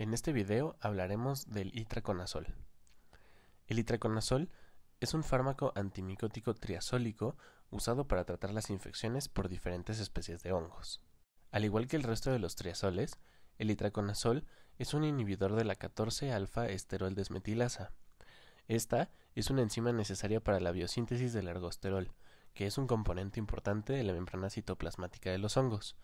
En este video hablaremos del itraconazol. El itraconazol es un fármaco antimicótico triazólico usado para tratar las infecciones por diferentes especies de hongos. Al igual que el resto de los triazoles, el itraconazol es un inhibidor de la 14-alfa-esterol desmetilasa. Esta es una enzima necesaria para la biosíntesis del ergosterol, que es un componente importante de la membrana citoplasmática de los hongos.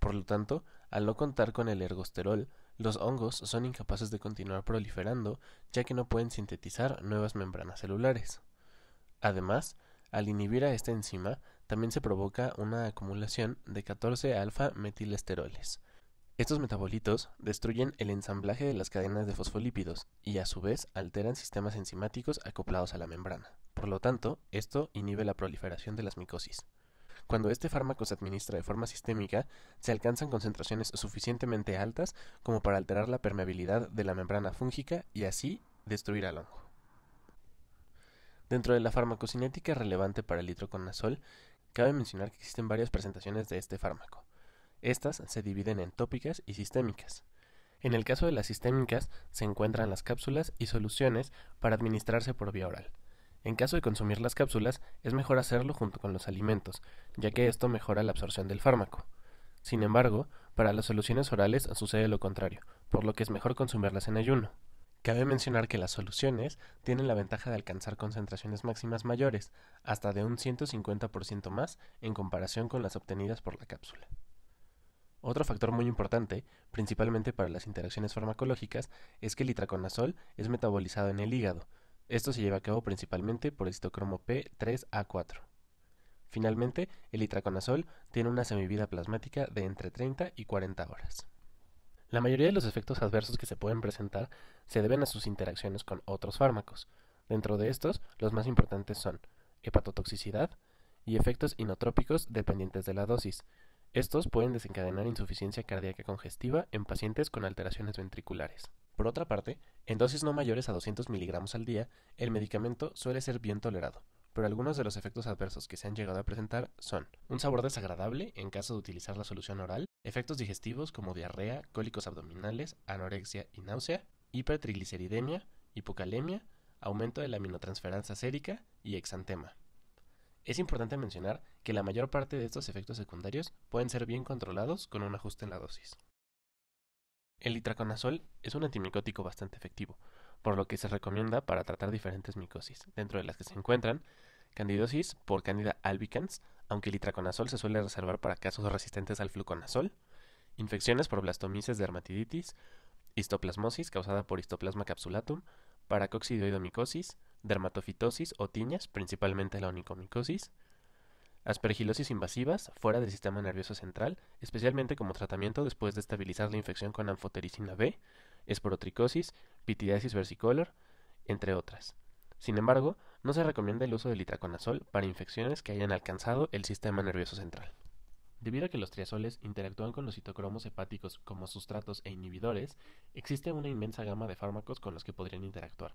Por lo tanto, al no contar con el ergosterol, los hongos son incapaces de continuar proliferando ya que no pueden sintetizar nuevas membranas celulares. Además, al inhibir a esta enzima, también se provoca una acumulación de 14 alfa-metilesteroles. Estos metabolitos destruyen el ensamblaje de las cadenas de fosfolípidos y a su vez alteran sistemas enzimáticos acoplados a la membrana. Por lo tanto, esto inhibe la proliferación de las micosis. Cuando este fármaco se administra de forma sistémica, se alcanzan concentraciones suficientemente altas como para alterar la permeabilidad de la membrana fúngica y así destruir al hongo. Dentro de la farmacocinética relevante para el litroconazol, cabe mencionar que existen varias presentaciones de este fármaco. Estas se dividen en tópicas y sistémicas. En el caso de las sistémicas, se encuentran las cápsulas y soluciones para administrarse por vía oral. En caso de consumir las cápsulas, es mejor hacerlo junto con los alimentos, ya que esto mejora la absorción del fármaco. Sin embargo, para las soluciones orales sucede lo contrario, por lo que es mejor consumirlas en ayuno. Cabe mencionar que las soluciones tienen la ventaja de alcanzar concentraciones máximas mayores, hasta de un 150% más en comparación con las obtenidas por la cápsula. Otro factor muy importante, principalmente para las interacciones farmacológicas, es que el itraconazol es metabolizado en el hígado, esto se lleva a cabo principalmente por el citocromo P3A4. Finalmente, el itraconazol tiene una semivida plasmática de entre 30 y 40 horas. La mayoría de los efectos adversos que se pueden presentar se deben a sus interacciones con otros fármacos. Dentro de estos, los más importantes son hepatotoxicidad y efectos inotrópicos dependientes de la dosis. Estos pueden desencadenar insuficiencia cardíaca congestiva en pacientes con alteraciones ventriculares. Por otra parte, en dosis no mayores a 200 miligramos al día, el medicamento suele ser bien tolerado, pero algunos de los efectos adversos que se han llegado a presentar son un sabor desagradable en caso de utilizar la solución oral, efectos digestivos como diarrea, cólicos abdominales, anorexia y náusea, hipertrigliceridemia, hipocalemia, aumento de la aminotransferanza sérica y exantema. Es importante mencionar que la mayor parte de estos efectos secundarios pueden ser bien controlados con un ajuste en la dosis. El itraconazol es un antimicótico bastante efectivo, por lo que se recomienda para tratar diferentes micosis, dentro de las que se encuentran candidosis por Candida albicans, aunque el itraconazol se suele reservar para casos resistentes al fluconazol, infecciones por blastomices dermatiditis, histoplasmosis causada por histoplasma capsulatum, paracoxidoidomicosis, dermatofitosis o tiñas, principalmente la onicomicosis, aspergilosis invasivas fuera del sistema nervioso central, especialmente como tratamiento después de estabilizar la infección con anfotericina B, esporotricosis, pitidiasis versicolor, entre otras. Sin embargo, no se recomienda el uso del litraconazol para infecciones que hayan alcanzado el sistema nervioso central. Debido a que los triazoles interactúan con los citocromos hepáticos como sustratos e inhibidores, existe una inmensa gama de fármacos con los que podrían interactuar,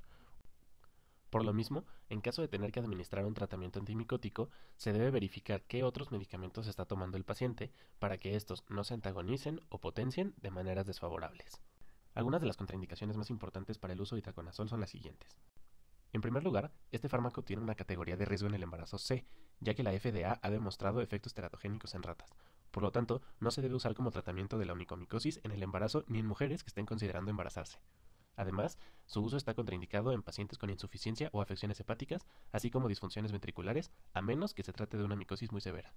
por lo mismo, en caso de tener que administrar un tratamiento antimicótico, se debe verificar qué otros medicamentos está tomando el paciente para que estos no se antagonicen o potencien de maneras desfavorables. Algunas de las contraindicaciones más importantes para el uso de itraconazol son las siguientes. En primer lugar, este fármaco tiene una categoría de riesgo en el embarazo C, ya que la FDA ha demostrado efectos teratogénicos en ratas. Por lo tanto, no se debe usar como tratamiento de la onicomicosis en el embarazo ni en mujeres que estén considerando embarazarse. Además, su uso está contraindicado en pacientes con insuficiencia o afecciones hepáticas, así como disfunciones ventriculares, a menos que se trate de una micosis muy severa.